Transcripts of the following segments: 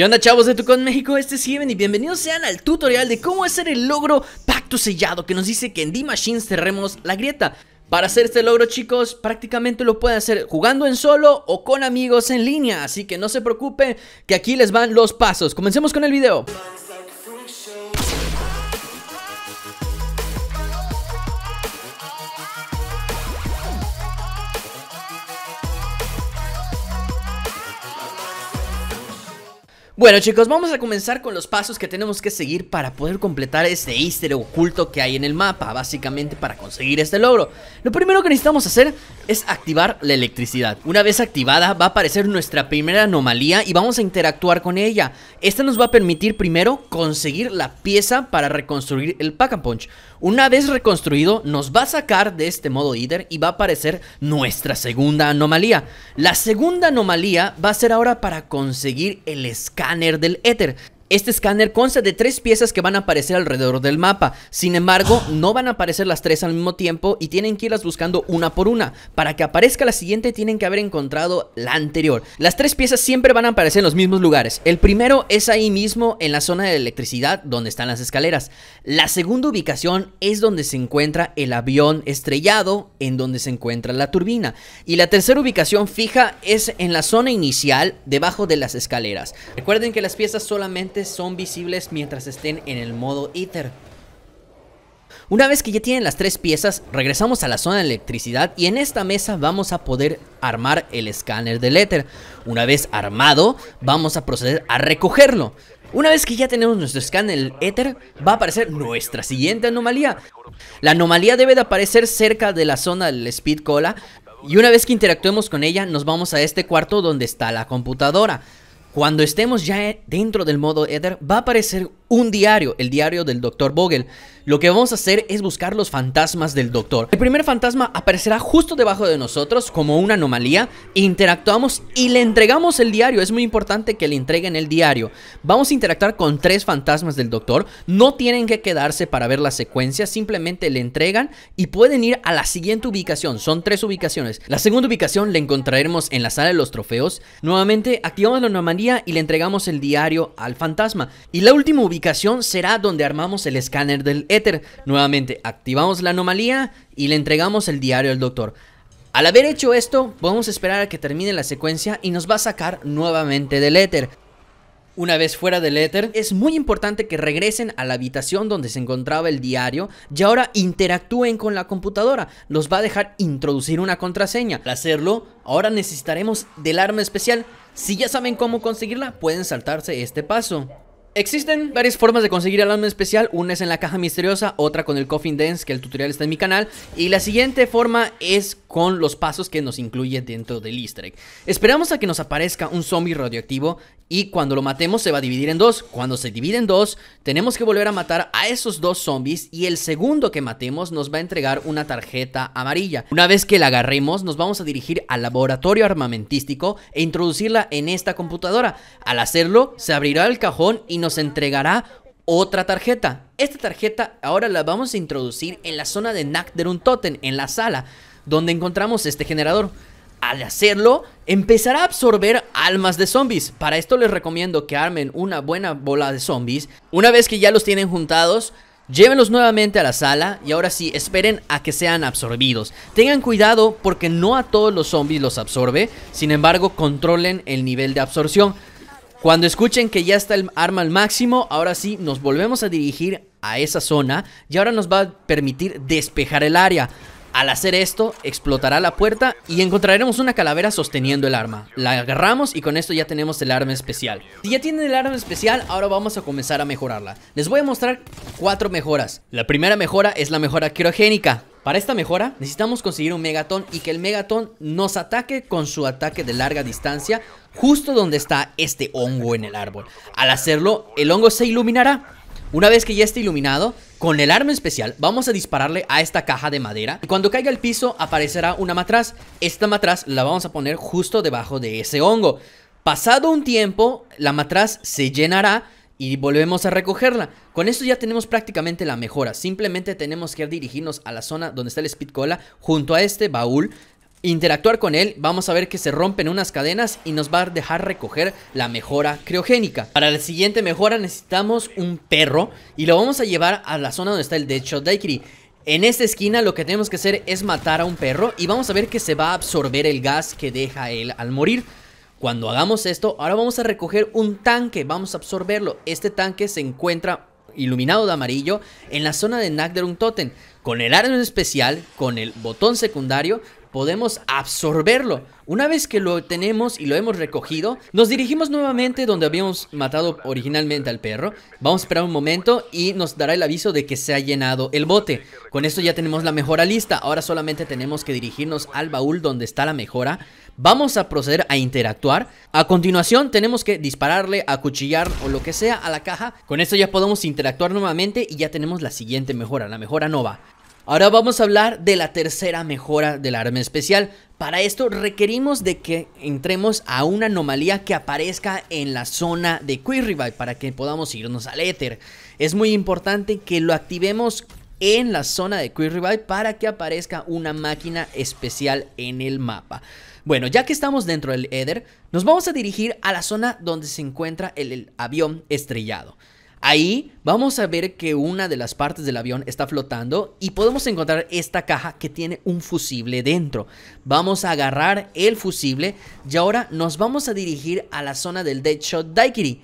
¿Qué onda chavos de Tucón México? Este es y bienvenidos sean al tutorial de cómo hacer el logro Pacto Sellado que nos dice que en D-Machines cerremos la grieta. Para hacer este logro chicos prácticamente lo pueden hacer jugando en solo o con amigos en línea, así que no se preocupen que aquí les van los pasos. Comencemos con el video. Bueno chicos, vamos a comenzar con los pasos que tenemos que seguir para poder completar este easter oculto que hay en el mapa, básicamente para conseguir este logro. Lo primero que necesitamos hacer es activar la electricidad. Una vez activada va a aparecer nuestra primera anomalía y vamos a interactuar con ella. Esta nos va a permitir primero conseguir la pieza para reconstruir el Pack a Punch. Una vez reconstruido nos va a sacar de este modo eater y va a aparecer nuestra segunda anomalía. La segunda anomalía va a ser ahora para conseguir el escape escáner del éter. Este escáner consta de tres piezas que van a aparecer alrededor del mapa. Sin embargo, ah. no van a aparecer las tres al mismo tiempo y tienen que irlas buscando una por una. Para que aparezca la siguiente tienen que haber encontrado la anterior. Las tres piezas siempre van a aparecer en los mismos lugares. El primero es ahí mismo en la zona de electricidad donde están las escaleras. La segunda ubicación es donde se encuentra el avión estrellado en donde se encuentra la turbina. Y la tercera ubicación fija es en la zona inicial debajo de las escaleras. Recuerden que las piezas solamente son visibles mientras estén en el modo Ether. Una vez que ya tienen las tres piezas, regresamos a la zona de electricidad y en esta mesa vamos a poder armar el escáner del éter. Una vez armado, vamos a proceder a recogerlo. Una vez que ya tenemos nuestro escáner éter, va a aparecer nuestra siguiente anomalía. La anomalía debe de aparecer cerca de la zona del Speed Cola y una vez que interactuemos con ella, nos vamos a este cuarto donde está la computadora. Cuando estemos ya dentro del modo Ether, va a aparecer un diario, el diario del Dr. Vogel. Lo que vamos a hacer es buscar los fantasmas del Doctor. El primer fantasma aparecerá justo debajo de nosotros como una anomalía. Interactuamos y le entregamos el diario. Es muy importante que le entreguen el diario. Vamos a interactuar con tres fantasmas del Doctor. No tienen que quedarse para ver la secuencia. Simplemente le entregan y pueden ir a la siguiente ubicación. Son tres ubicaciones. La segunda ubicación la encontraremos en la sala de los trofeos. Nuevamente activamos la anomalía y le entregamos el diario al fantasma. Y la última ubicación será donde armamos el escáner del éter. Nuevamente, activamos la anomalía y le entregamos el diario al doctor. Al haber hecho esto, podemos esperar a que termine la secuencia y nos va a sacar nuevamente del éter. Una vez fuera del éter, es muy importante que regresen a la habitación donde se encontraba el diario y ahora interactúen con la computadora. Los va a dejar introducir una contraseña. Para hacerlo, ahora necesitaremos del arma especial. Si ya saben cómo conseguirla, pueden saltarse este paso. Existen varias formas de conseguir el alma especial, una es en la caja misteriosa, otra con el Coffin Dance, que el tutorial está en mi canal, y la siguiente forma es con los pasos que nos incluye dentro del easter Esperamos a que nos aparezca un zombie radioactivo y cuando lo matemos se va a dividir en dos. Cuando se divide en dos, tenemos que volver a matar a esos dos zombies y el segundo que matemos nos va a entregar una tarjeta amarilla. Una vez que la agarremos, nos vamos a dirigir al laboratorio armamentístico e introducirla en esta computadora. Al hacerlo, se abrirá el cajón y nos entregará otra tarjeta. Esta tarjeta ahora la vamos a introducir en la zona de toten en la sala, donde encontramos este generador. Al hacerlo, empezará a absorber almas de zombies. Para esto les recomiendo que armen una buena bola de zombies. Una vez que ya los tienen juntados, Llévenlos nuevamente a la sala y ahora sí, esperen a que sean absorbidos. Tengan cuidado porque no a todos los zombies los absorbe, sin embargo controlen el nivel de absorción. Cuando escuchen que ya está el arma al máximo, ahora sí nos volvemos a dirigir a esa zona y ahora nos va a permitir despejar el área. Al hacer esto, explotará la puerta y encontraremos una calavera sosteniendo el arma. La agarramos y con esto ya tenemos el arma especial. Si ya tienen el arma especial, ahora vamos a comenzar a mejorarla. Les voy a mostrar cuatro mejoras. La primera mejora es la mejora quirogénica para esta mejora necesitamos conseguir un megatón y que el megatón nos ataque con su ataque de larga distancia justo donde está este hongo en el árbol. Al hacerlo, el hongo se iluminará. Una vez que ya esté iluminado, con el arma especial vamos a dispararle a esta caja de madera y cuando caiga al piso aparecerá una matraz. Esta matraz la vamos a poner justo debajo de ese hongo. Pasado un tiempo, la matraz se llenará y volvemos a recogerla. Con esto ya tenemos prácticamente la mejora. Simplemente tenemos que dirigirnos a la zona donde está el Speed Cola junto a este baúl. Interactuar con él, vamos a ver que se rompen unas cadenas y nos va a dejar recoger la mejora criogénica. Para la siguiente mejora necesitamos un perro y lo vamos a llevar a la zona donde está el Deadshot Daiquiri. En esta esquina lo que tenemos que hacer es matar a un perro y vamos a ver que se va a absorber el gas que deja él al morir. Cuando hagamos esto, ahora vamos a recoger un tanque, vamos a absorberlo. Este tanque se encuentra iluminado de amarillo en la zona de Nagderung Totem. Con el arma especial, con el botón secundario, podemos absorberlo. Una vez que lo tenemos y lo hemos recogido, nos dirigimos nuevamente donde habíamos matado originalmente al perro. Vamos a esperar un momento y nos dará el aviso de que se ha llenado el bote. Con esto ya tenemos la mejora lista. Ahora solamente tenemos que dirigirnos al baúl donde está la mejora. Vamos a proceder a interactuar. A continuación tenemos que dispararle, acuchillar o lo que sea a la caja. Con esto ya podemos interactuar nuevamente y ya tenemos la siguiente mejora, la mejora nova. Ahora vamos a hablar de la tercera mejora del arma especial. Para esto requerimos de que entremos a una anomalía que aparezca en la zona de Quick para que podamos irnos al éter. Es muy importante que lo activemos en la zona de Quick para que aparezca una máquina especial en el mapa. Bueno, ya que estamos dentro del éter nos vamos a dirigir a la zona donde se encuentra el avión estrellado. Ahí vamos a ver que una de las partes del avión está flotando y podemos encontrar esta caja que tiene un fusible dentro. Vamos a agarrar el fusible y ahora nos vamos a dirigir a la zona del Deadshot Daiquiri.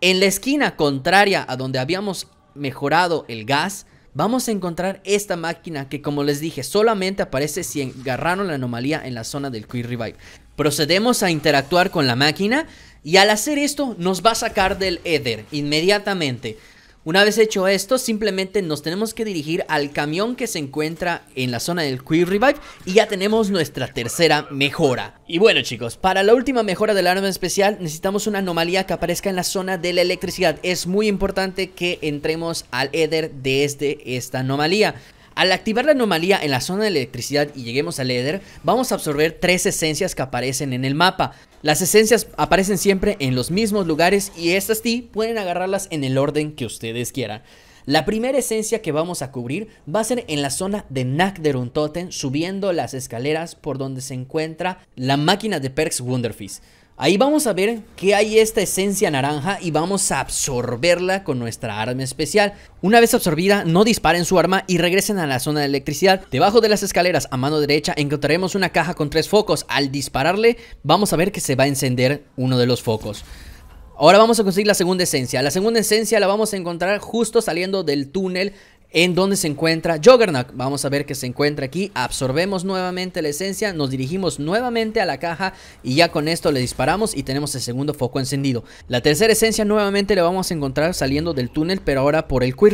En la esquina contraria a donde habíamos mejorado el gas, vamos a encontrar esta máquina que como les dije solamente aparece si agarraron la anomalía en la zona del Quick Revive. Procedemos a interactuar con la máquina y al hacer esto nos va a sacar del Ether inmediatamente. Una vez hecho esto, simplemente nos tenemos que dirigir al camión que se encuentra en la zona del Quick Revive y ya tenemos nuestra tercera mejora. Y bueno chicos, para la última mejora del arma especial necesitamos una anomalía que aparezca en la zona de la electricidad. Es muy importante que entremos al Eder desde esta anomalía. Al activar la anomalía en la zona de electricidad y lleguemos al Eder, vamos a absorber tres esencias que aparecen en el mapa. Las esencias aparecen siempre en los mismos lugares y estas ti pueden agarrarlas en el orden que ustedes quieran. La primera esencia que vamos a cubrir va a ser en la zona de Nakderuntoten, subiendo las escaleras por donde se encuentra la máquina de Perks Wonderfish. Ahí vamos a ver que hay esta esencia naranja y vamos a absorberla con nuestra arma especial. Una vez absorbida, no disparen su arma y regresen a la zona de electricidad. Debajo de las escaleras a mano derecha encontraremos una caja con tres focos. Al dispararle, vamos a ver que se va a encender uno de los focos. Ahora vamos a conseguir la segunda esencia. La segunda esencia la vamos a encontrar justo saliendo del túnel en donde se encuentra Juggernaut. Vamos a ver que se encuentra aquí. Absorbemos nuevamente la esencia, nos dirigimos nuevamente a la caja y ya con esto le disparamos y tenemos el segundo foco encendido. La tercera esencia nuevamente la vamos a encontrar saliendo del túnel, pero ahora por el Quick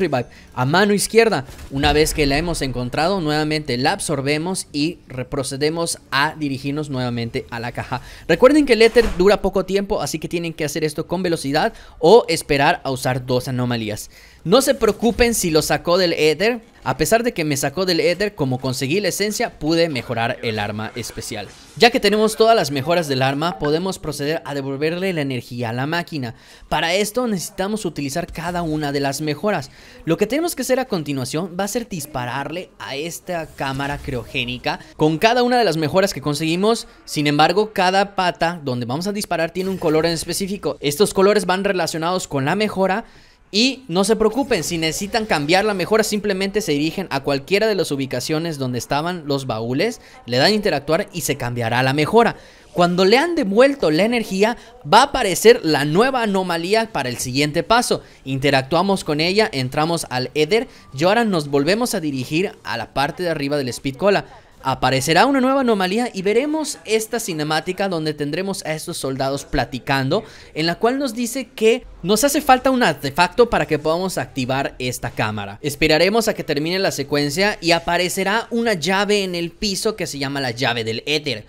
a mano izquierda. Una vez que la hemos encontrado, nuevamente la absorbemos y procedemos a dirigirnos nuevamente a la caja. Recuerden que el éter dura poco tiempo, así que tienen que hacer esto con velocidad o esperar a usar dos anomalías. No se preocupen si lo sacó del éter. A pesar de que me sacó del éter, como conseguí la esencia, pude mejorar el arma especial. Ya que tenemos todas las mejoras del arma, podemos proceder a devolverle la energía a la máquina. Para esto necesitamos utilizar cada una de las mejoras. Lo que tenemos que hacer a continuación va a ser dispararle a esta cámara criogénica con cada una de las mejoras que conseguimos. Sin embargo, cada pata donde vamos a disparar tiene un color en específico. Estos colores van relacionados con la mejora y no se preocupen, si necesitan cambiar la mejora, simplemente se dirigen a cualquiera de las ubicaciones donde estaban los baúles, le dan interactuar y se cambiará la mejora. Cuando le han devuelto la energía, va a aparecer la nueva anomalía para el siguiente paso. Interactuamos con ella, entramos al Eder y ahora nos volvemos a dirigir a la parte de arriba del Speed Cola aparecerá una nueva anomalía y veremos esta cinemática donde tendremos a estos soldados platicando, en la cual nos dice que nos hace falta un artefacto para que podamos activar esta cámara. Esperaremos a que termine la secuencia y aparecerá una llave en el piso que se llama la llave del éter.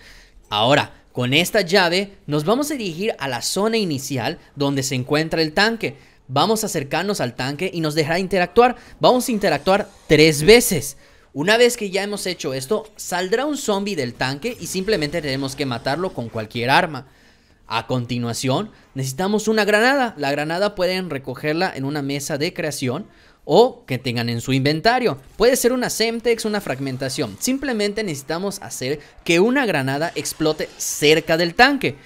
Ahora, con esta llave nos vamos a dirigir a la zona inicial donde se encuentra el tanque. Vamos a acercarnos al tanque y nos dejará interactuar. Vamos a interactuar tres veces. Una vez que ya hemos hecho esto, saldrá un zombie del tanque y simplemente tenemos que matarlo con cualquier arma. A continuación, necesitamos una granada. La granada pueden recogerla en una mesa de creación o que tengan en su inventario. Puede ser una Semtex, una fragmentación. Simplemente necesitamos hacer que una granada explote cerca del tanque.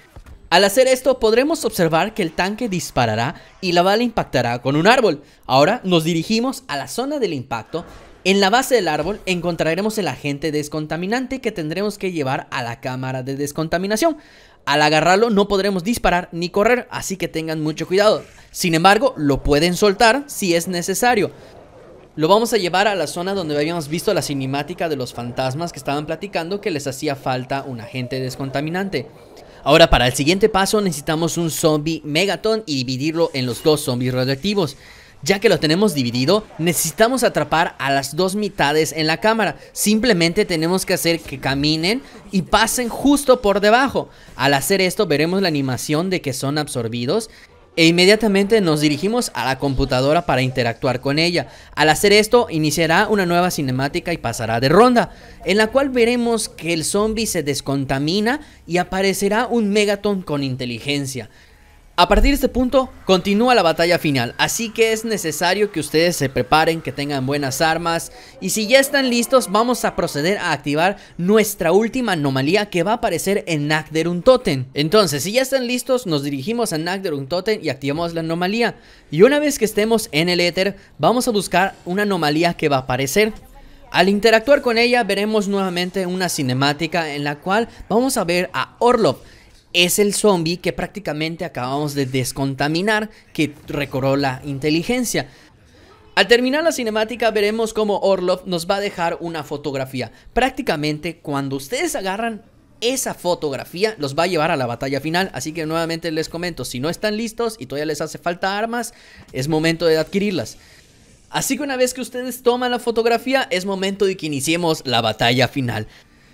Al hacer esto podremos observar que el tanque disparará y la bala impactará con un árbol. Ahora nos dirigimos a la zona del impacto en la base del árbol encontraremos el agente descontaminante que tendremos que llevar a la cámara de descontaminación. Al agarrarlo no podremos disparar ni correr, así que tengan mucho cuidado. Sin embargo, lo pueden soltar si es necesario. Lo vamos a llevar a la zona donde habíamos visto la cinemática de los fantasmas que estaban platicando que les hacía falta un agente descontaminante. Ahora para el siguiente paso necesitamos un zombie megaton y dividirlo en los dos zombies radioactivos. Ya que lo tenemos dividido, necesitamos atrapar a las dos mitades en la cámara. Simplemente tenemos que hacer que caminen y pasen justo por debajo. Al hacer esto veremos la animación de que son absorbidos e inmediatamente nos dirigimos a la computadora para interactuar con ella. Al hacer esto, iniciará una nueva cinemática y pasará de ronda, en la cual veremos que el zombie se descontamina y aparecerá un megaton con inteligencia. A partir de este punto continúa la batalla final, así que es necesario que ustedes se preparen, que tengan buenas armas y si ya están listos vamos a proceder a activar nuestra última anomalía que va a aparecer en Nagderun Toten. Entonces si ya están listos nos dirigimos a Nagderun Toten y activamos la anomalía y una vez que estemos en el éter vamos a buscar una anomalía que va a aparecer. Al interactuar con ella veremos nuevamente una cinemática en la cual vamos a ver a Orlov es el zombie que prácticamente acabamos de descontaminar, que recorrió la inteligencia. Al terminar la cinemática veremos cómo Orlov nos va a dejar una fotografía. Prácticamente cuando ustedes agarran esa fotografía los va a llevar a la batalla final. Así que nuevamente les comento, si no están listos y todavía les hace falta armas, es momento de adquirirlas. Así que una vez que ustedes toman la fotografía, es momento de que iniciemos la batalla final.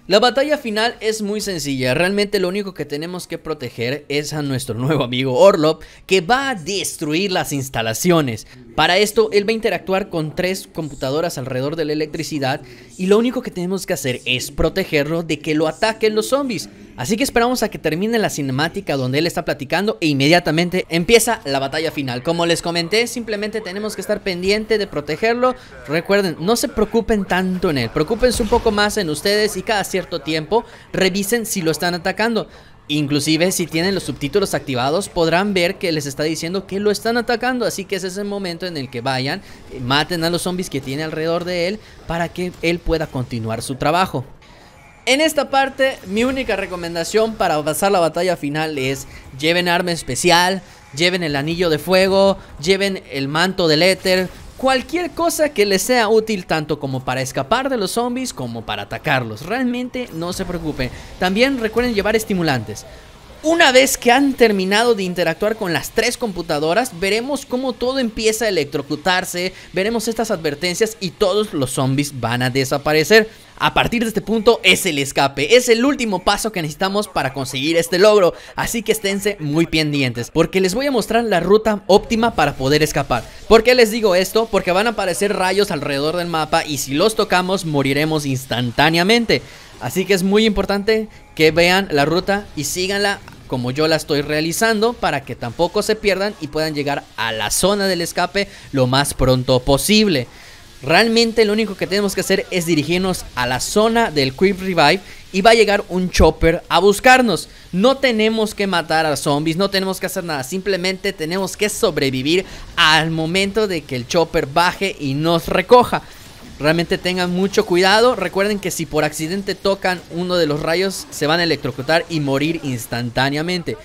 La batalla final es muy sencilla, realmente lo único que tenemos que proteger es a nuestro nuevo amigo Orlop, que va a destruir las instalaciones. Para esto, él va a interactuar con tres computadoras alrededor de la electricidad y lo único que tenemos que hacer es protegerlo de que lo ataquen los zombies. Así que esperamos a que termine la cinemática donde él está platicando e inmediatamente empieza la batalla final. Como les comenté, simplemente tenemos que estar pendiente de protegerlo. Recuerden, no se preocupen tanto en él, preocupense un poco más en ustedes y cada cierto tiempo revisen si lo están atacando. Inclusive si tienen los subtítulos activados podrán ver que les está diciendo que lo están atacando. Así que ese es el momento en el que vayan, eh, maten a los zombies que tiene alrededor de él para que él pueda continuar su trabajo. En esta parte, mi única recomendación para pasar la batalla final es lleven arma especial, lleven el anillo de fuego, lleven el manto del éter, cualquier cosa que les sea útil tanto como para escapar de los zombies como para atacarlos. Realmente no se preocupen. También recuerden llevar estimulantes. Una vez que han terminado de interactuar con las tres computadoras, veremos cómo todo empieza a electrocutarse, veremos estas advertencias y todos los zombies van a desaparecer. A partir de este punto es el escape, es el último paso que necesitamos para conseguir este logro, así que esténse muy pendientes, porque les voy a mostrar la ruta óptima para poder escapar. ¿Por qué les digo esto? Porque van a aparecer rayos alrededor del mapa y si los tocamos moriremos instantáneamente. Así que es muy importante que vean la ruta y síganla como yo la estoy realizando para que tampoco se pierdan y puedan llegar a la zona del escape lo más pronto posible. Realmente lo único que tenemos que hacer es dirigirnos a la zona del Quick Revive y va a llegar un chopper a buscarnos. No tenemos que matar a zombies, no tenemos que hacer nada, simplemente tenemos que sobrevivir al momento de que el chopper baje y nos recoja. Realmente tengan mucho cuidado, recuerden que si por accidente tocan uno de los rayos se van a electrocutar y morir instantáneamente.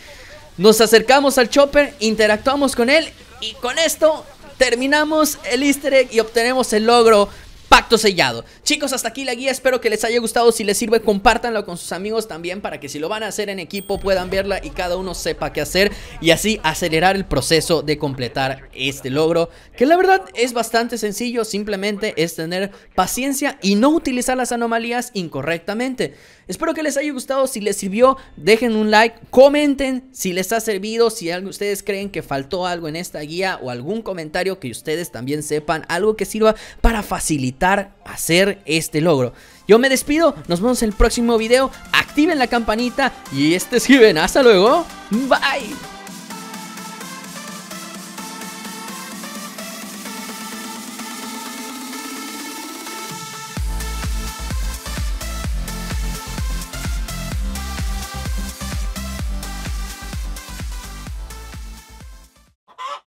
Nos acercamos al chopper, interactuamos con él y con esto terminamos el easter egg y obtenemos el logro pacto sellado. Chicos, hasta aquí la guía, espero que les haya gustado, si les sirve compártanlo con sus amigos también para que si lo van a hacer en equipo puedan verla y cada uno sepa qué hacer y así acelerar el proceso de completar este logro, que la verdad es bastante sencillo, simplemente es tener paciencia y no utilizar las anomalías incorrectamente. Espero que les haya gustado, si les sirvió, dejen un like, comenten si les ha servido, si algo, ustedes creen que faltó algo en esta guía o algún comentario que ustedes también sepan, algo que sirva para facilitar hacer este logro. Yo me despido, nos vemos en el próximo video, activen la campanita y este Given. hasta luego, bye.